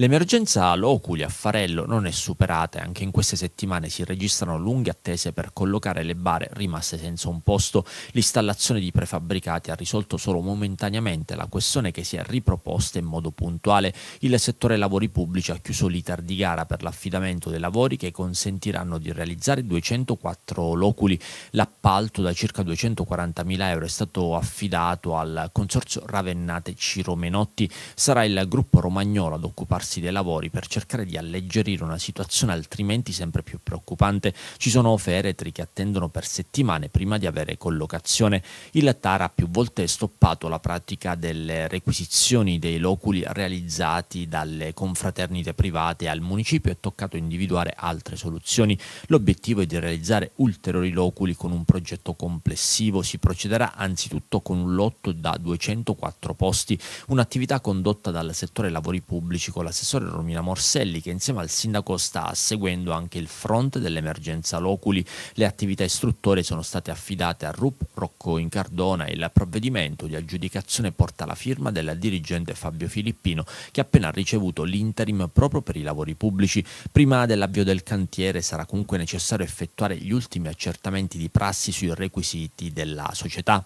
L'emergenza Loculi a Farello non è superata e anche in queste settimane si registrano lunghe attese per collocare le bare rimaste senza un posto. L'installazione di prefabbricati ha risolto solo momentaneamente la questione che si è riproposta in modo puntuale. Il settore lavori pubblici ha chiuso l'iter di gara per l'affidamento dei lavori che consentiranno di realizzare 204 loculi. L'appalto da circa 240.000 euro è stato affidato al consorzio Ravennate Ciro Menotti. Sarà il gruppo romagnolo ad occuparsi adattarsi dei lavori per cercare di alleggerire una situazione altrimenti sempre più preoccupante. Ci sono feretri che attendono per settimane prima di avere collocazione. Il TAR ha più volte stoppato la pratica delle requisizioni dei loculi realizzati dalle confraternite private al municipio è toccato individuare altre soluzioni. L'obiettivo è di realizzare ulteriori loculi con un progetto complessivo. Si procederà anzitutto con un lotto da 204 posti, un'attività condotta dal settore lavori pubblici con la l'assessore Romina Morselli che insieme al sindaco sta seguendo anche il fronte dell'emergenza loculi. Le attività istruttore sono state affidate a RUP Rocco in Cardona e il provvedimento di aggiudicazione porta la firma della dirigente Fabio Filippino che ha appena ricevuto l'interim proprio per i lavori pubblici. Prima dell'avvio del cantiere sarà comunque necessario effettuare gli ultimi accertamenti di prassi sui requisiti della società.